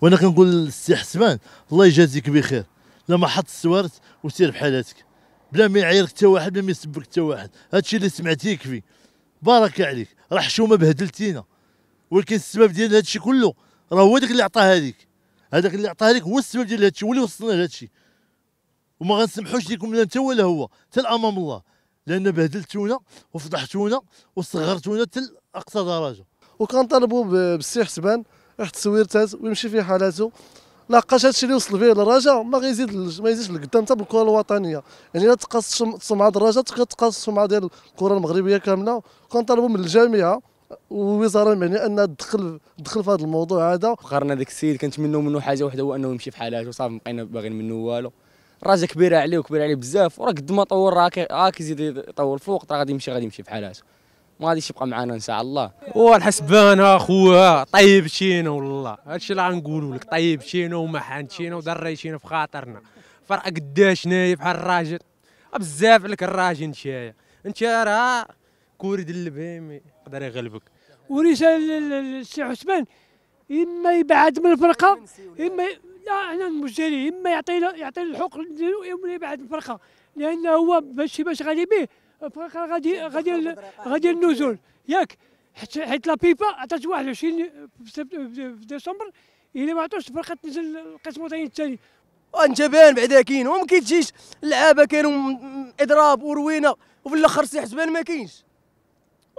وانا كنقول للسي حسمان الله يجازيك بخير لا ما حط السوارت وسير بحالاتك بلا ما يعايرك حتى واحد بلا ما يسبك حتى واحد هادشي اللي سمعتيه يكفي بارك عليك راه حشومه بهدلتينا ولكن السبب ديال هادشي كله راه هو داك اللي عطاها ليك هذاك اللي عطاها ليك هو السبب ديال هادشي هو اللي وصلنا لهادشي وما غنسمحوش ليكم لا انت ولا هو حتى امام الله لان بهدلتونا وفضحتونا وصغرتونا حتى لاقصى درجه وكنطالبوا بالسي حسبان التصوير تاز ويمشي في حالاته لقاش هادشي اللي وصل فيه للرجاء ما غيزيد ما يزيدش لقدام حتى بالكره الوطنيه يعني لا تقاس السمعه ديال الرجاء تقاس السمعه ديال الكره المغربيه كامله كنطالبوا من الجامعه والوزاره المعنيه انها تدخل تدخل في هذا الموضوع هذا فقرنا ذاك السيد كنتمنوا منه حاجه واحده هو انه يمشي في حالاته صافي بقينا باغيين منه والو الرجاء كبيره عليه وكبيره عليه بزاف وراه قد ما طور راه كيزيد يطول فوق راه غادي يمشي غادي يمشي في حالاته ما غاديش يبقى معنا ان شاء الله الحسبان اخويا طيب شينا والله هادشي اللي غنقولوا لك طيب شينا وما حانتشينا ودريشينا في خاطرنا فرق قداش نايف بحال الراجل بزاف عليك الراجل نشايا انت راه كوري ديال البهيمي يقدر يغلبك وريشا السي حسبان اما يبعد من الفرقه اما لا انا المشتري اما يعطي يعطي الحق ديالو اما يبعد من الفرقه لانه هو باش باش غادي به غادي غادي غادي النزول ياك حيت لا بيبا عطات 21 في ديسمبر الى ما عطوش تبقى تنزل القسم الوطني الثاني وانت بان بعدا كاين وما كيتجيش اللعابه كانوا اضراب وروينه وفي الاخر سي حسبان ما كاينش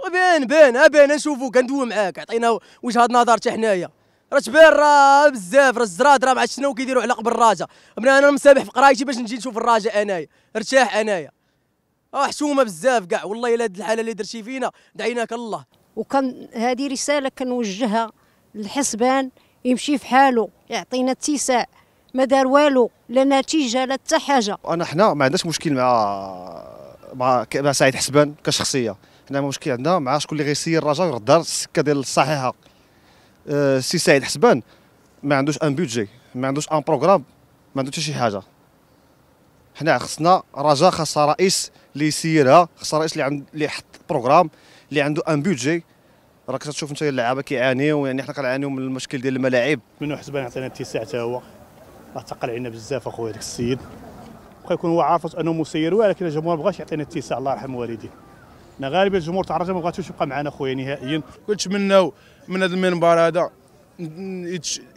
وبان بان بان نشوفو كندوي معاك عطينا وجهه نظر حتى حنايا راه تبان راه بزاف راه الزراد راه ما عرفتش شنو كيديروا على قبل الراجا انا مسابح في قرايتي باش نجي نشوف الراجا انايا ارتاح انايا اه حشومه بزاف كاع والله الا هاد الحاله اللي درتي فينا دعيناك الله وكان هذه رساله كنوجهها للحسبان يمشي في حاله يعطينا اتساع ما دار والو لا نتيجه لا حتى حاجه انا حنا ما عندناش مشكل مع مع مع سعيد حسبان كشخصيه حنا مشكل عندنا مع شكون اللي غيسير الرجاء ويرد السكه ديال الصحيحه أه سي سعيد حسبان ما عندوش ان بودجي ما عندوش ان بروغرام ما عندوش شي حاجه حنا خصنا رجاء خاصها رئيس اللي يسيرها خصها رئيس اللي عند اللي يحط بروغرام اللي عنده ان بودجي راك تشوف انت اللعابه كيعانيو يعني حنا كنعانيو من المشكل ديال الملاعب منو حسبان عطينا اتساع حتى هو راه تقل علينا بزاف اخويا داك السيد بقى يكون هو عارف انه مسير ولكن الجمهور ما بغاش يعطينا اتساع الله يرحم والديه انا غالبا الجمهور تاع الرجاء ما بغاتوش يبقى معنا اخويا نهائيا كنتمناو من هذا المنبر هذا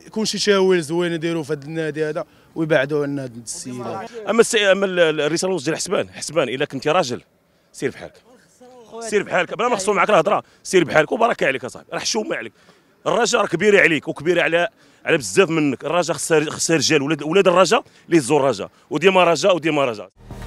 يكون شي تشاويل زوين يديروا في هذا النادي هذا ويبعدوا عنا السيده اما السي... اما الرساله الوسط ديال حسبان حسبان الا كنتي راجل سير بحالك سير بحالك بلا ما نخصو معك الهضره سير بحالك وبركه عليك اصاحبي راه حشومه عليك الرجاء راه كبيره عليك وكبير على على بزاف منك الرجاء خصها خصها رجال ولاد ولاد الرجاء اللي يهزوا الرجاء وديما رجاء وديما رجاء.